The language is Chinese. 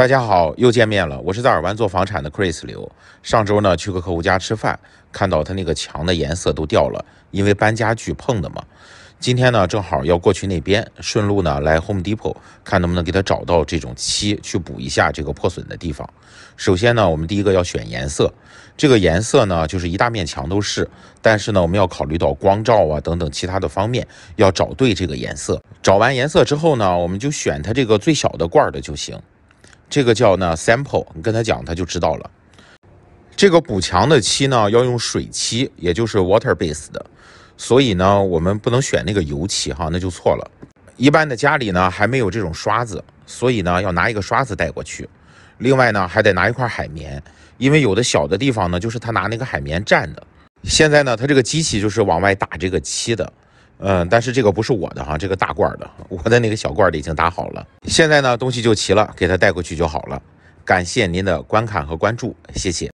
大家好，又见面了。我是在尔湾做房产的 Chris 刘。上周呢去个客户家吃饭，看到他那个墙的颜色都掉了，因为搬家具碰的嘛。今天呢正好要过去那边，顺路呢来 Home Depot 看能不能给他找到这种漆去补一下这个破损的地方。首先呢，我们第一个要选颜色，这个颜色呢就是一大面墙都是，但是呢我们要考虑到光照啊等等其他的方面，要找对这个颜色。找完颜色之后呢，我们就选它这个最小的罐的就行。这个叫呢 sample，你跟他讲他就知道了。这个补墙的漆呢要用水漆，也就是 water base 的，所以呢我们不能选那个油漆哈，那就错了。一般的家里呢还没有这种刷子，所以呢要拿一个刷子带过去。另外呢还得拿一块海绵，因为有的小的地方呢就是他拿那个海绵蘸的。现在呢他这个机器就是往外打这个漆的。嗯，但是这个不是我的哈，这个大罐的，我的那个小罐的已经打好了，现在呢东西就齐了，给他带过去就好了。感谢您的观看和关注，谢谢。